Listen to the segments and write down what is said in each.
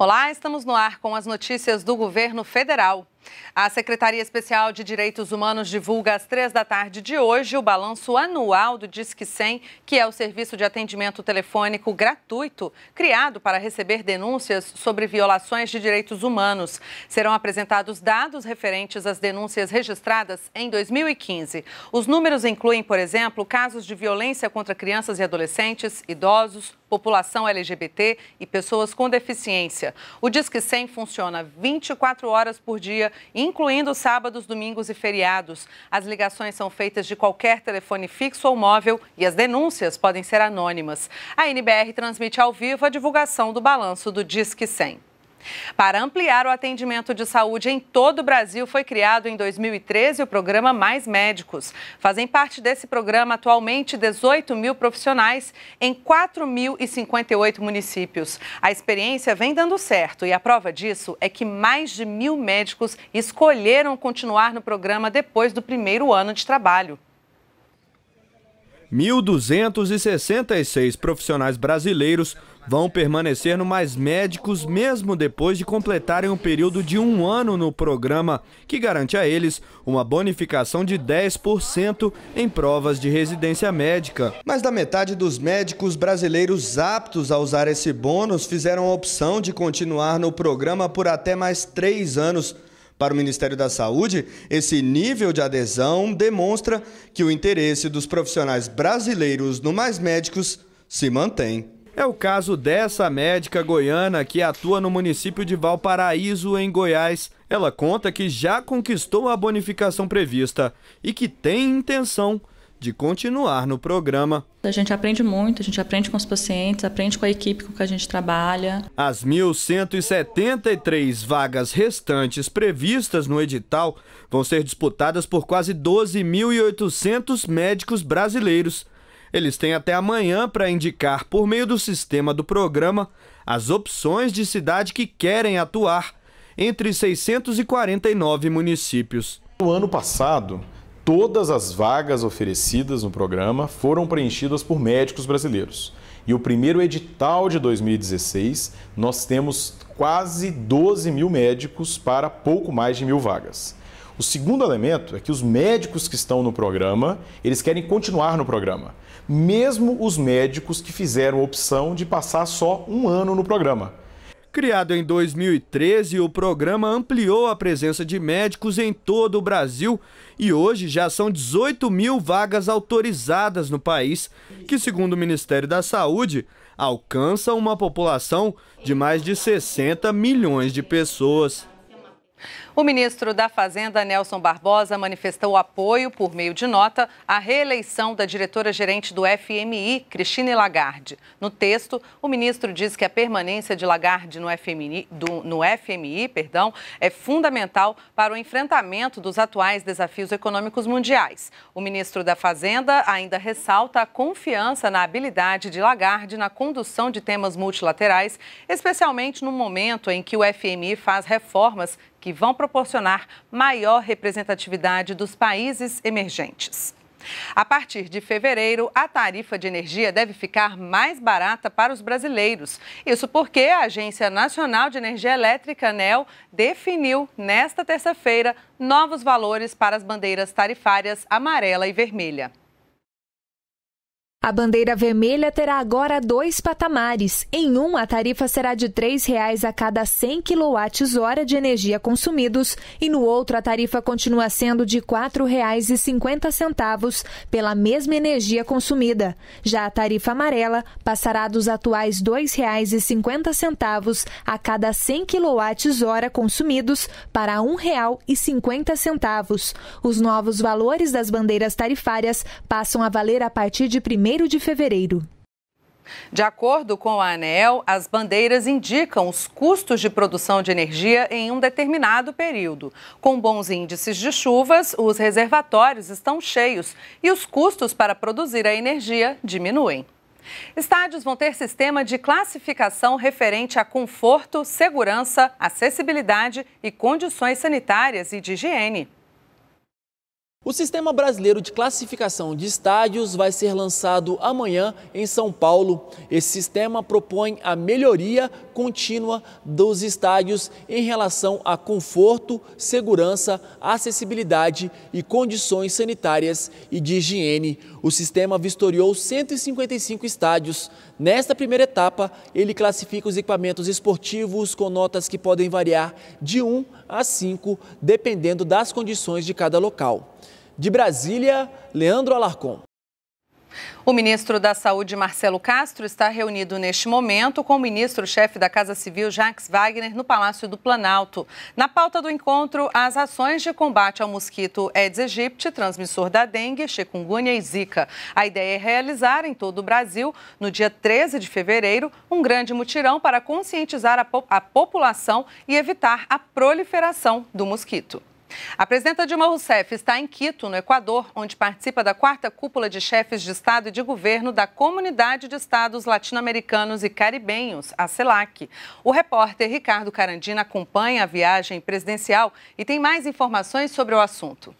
Olá, estamos no ar com as notícias do governo federal. A Secretaria Especial de Direitos Humanos divulga às três da tarde de hoje o balanço anual do Disque 100, que é o serviço de atendimento telefônico gratuito criado para receber denúncias sobre violações de direitos humanos. Serão apresentados dados referentes às denúncias registradas em 2015. Os números incluem, por exemplo, casos de violência contra crianças e adolescentes, idosos, população LGBT e pessoas com deficiência. O Disque 100 funciona 24 horas por dia, incluindo sábados, domingos e feriados. As ligações são feitas de qualquer telefone fixo ou móvel e as denúncias podem ser anônimas. A NBR transmite ao vivo a divulgação do balanço do Disque 100. Para ampliar o atendimento de saúde em todo o Brasil, foi criado em 2013 o programa Mais Médicos. Fazem parte desse programa atualmente 18 mil profissionais em 4.058 municípios. A experiência vem dando certo e a prova disso é que mais de mil médicos escolheram continuar no programa depois do primeiro ano de trabalho. 1.266 profissionais brasileiros vão permanecer no Mais Médicos mesmo depois de completarem um período de um ano no programa, que garante a eles uma bonificação de 10% em provas de residência médica. Mais da metade dos médicos brasileiros aptos a usar esse bônus fizeram a opção de continuar no programa por até mais três anos para o Ministério da Saúde, esse nível de adesão demonstra que o interesse dos profissionais brasileiros no Mais Médicos se mantém. É o caso dessa médica goiana que atua no município de Valparaíso, em Goiás. Ela conta que já conquistou a bonificação prevista e que tem intenção de continuar no programa. A gente aprende muito, a gente aprende com os pacientes, aprende com a equipe com que a gente trabalha. As 1.173 vagas restantes previstas no edital vão ser disputadas por quase 12.800 médicos brasileiros. Eles têm até amanhã para indicar, por meio do sistema do programa, as opções de cidade que querem atuar entre 649 municípios. No ano passado, todas as vagas oferecidas no programa foram preenchidas por médicos brasileiros. E o primeiro edital de 2016, nós temos quase 12 mil médicos para pouco mais de mil vagas. O segundo elemento é que os médicos que estão no programa, eles querem continuar no programa. Mesmo os médicos que fizeram a opção de passar só um ano no programa. Criado em 2013, o programa ampliou a presença de médicos em todo o Brasil e hoje já são 18 mil vagas autorizadas no país, que, segundo o Ministério da Saúde, alcança uma população de mais de 60 milhões de pessoas. O ministro da Fazenda, Nelson Barbosa, manifestou apoio, por meio de nota, à reeleição da diretora-gerente do FMI, Cristine Lagarde. No texto, o ministro diz que a permanência de Lagarde no FMI, do, no FMI perdão, é fundamental para o enfrentamento dos atuais desafios econômicos mundiais. O ministro da Fazenda ainda ressalta a confiança na habilidade de Lagarde na condução de temas multilaterais, especialmente no momento em que o FMI faz reformas que vão proporcionar proporcionar maior representatividade dos países emergentes. A partir de fevereiro, a tarifa de energia deve ficar mais barata para os brasileiros. Isso porque a Agência Nacional de Energia Elétrica, ANEL, definiu nesta terça-feira novos valores para as bandeiras tarifárias amarela e vermelha. A bandeira vermelha terá agora dois patamares. Em um, a tarifa será de R$ 3,00 a cada 100 kWh de energia consumidos e no outro a tarifa continua sendo de R$ 4,50 pela mesma energia consumida. Já a tarifa amarela passará dos atuais R$ 2,50 a cada 100 kWh consumidos para R$ 1,50. Os novos valores das bandeiras tarifárias passam a valer a partir de 1 1 de fevereiro. De acordo com a ANEEL, as bandeiras indicam os custos de produção de energia em um determinado período. Com bons índices de chuvas, os reservatórios estão cheios e os custos para produzir a energia diminuem. Estádios vão ter sistema de classificação referente a conforto, segurança, acessibilidade e condições sanitárias e de higiene. O Sistema Brasileiro de Classificação de Estádios vai ser lançado amanhã em São Paulo. Esse sistema propõe a melhoria contínua dos estádios em relação a conforto, segurança, acessibilidade e condições sanitárias e de higiene. O sistema vistoriou 155 estádios. Nesta primeira etapa, ele classifica os equipamentos esportivos com notas que podem variar de 1 a 5, dependendo das condições de cada local. De Brasília, Leandro Alarcon. O ministro da Saúde, Marcelo Castro, está reunido neste momento com o ministro-chefe da Casa Civil, Jacques Wagner, no Palácio do Planalto. Na pauta do encontro, as ações de combate ao mosquito Aedes aegypti, transmissor da dengue, chikungunya e zika. A ideia é realizar em todo o Brasil, no dia 13 de fevereiro, um grande mutirão para conscientizar a, po a população e evitar a proliferação do mosquito. A presidenta Dilma Rousseff está em Quito, no Equador, onde participa da quarta cúpula de chefes de Estado e de governo da Comunidade de Estados Latino-Americanos e Caribenhos, a CELAC. O repórter Ricardo Carandina acompanha a viagem presidencial e tem mais informações sobre o assunto.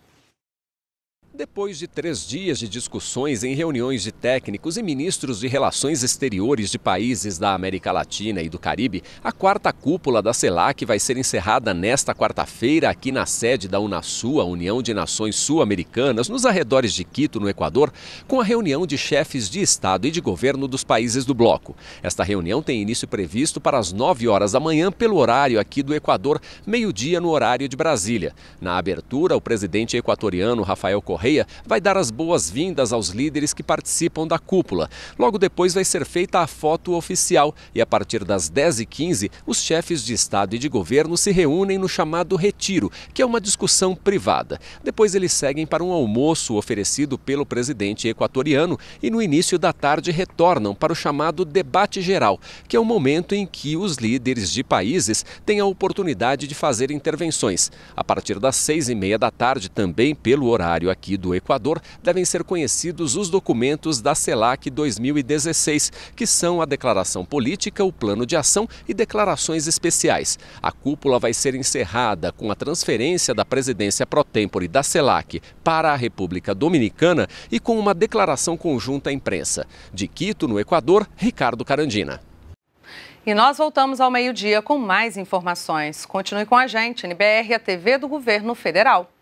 Depois de três dias de discussões em reuniões de técnicos e ministros de relações exteriores de países da América Latina e do Caribe, a quarta cúpula da CELAC vai ser encerrada nesta quarta-feira aqui na sede da UNASU, a União de Nações Sul-Americanas, nos arredores de Quito, no Equador, com a reunião de chefes de Estado e de governo dos países do bloco. Esta reunião tem início previsto para as 9 horas da manhã pelo horário aqui do Equador, meio-dia no horário de Brasília. Na abertura, o presidente equatoriano Rafael Correa Correia vai dar as boas-vindas aos líderes que participam da cúpula. Logo depois vai ser feita a foto oficial e a partir das 10h15 os chefes de Estado e de governo se reúnem no chamado Retiro, que é uma discussão privada. Depois eles seguem para um almoço oferecido pelo presidente equatoriano e no início da tarde retornam para o chamado debate geral, que é o momento em que os líderes de países têm a oportunidade de fazer intervenções. A partir das seis e meia da tarde, também pelo horário aqui do Equador, devem ser conhecidos os documentos da CELAC 2016, que são a declaração política, o plano de ação e declarações especiais. A cúpula vai ser encerrada com a transferência da presidência pro tempore da CELAC para a República Dominicana e com uma declaração conjunta à imprensa. De Quito, no Equador, Ricardo Carandina. E nós voltamos ao meio-dia com mais informações. Continue com a gente, NBR, a TV do Governo Federal.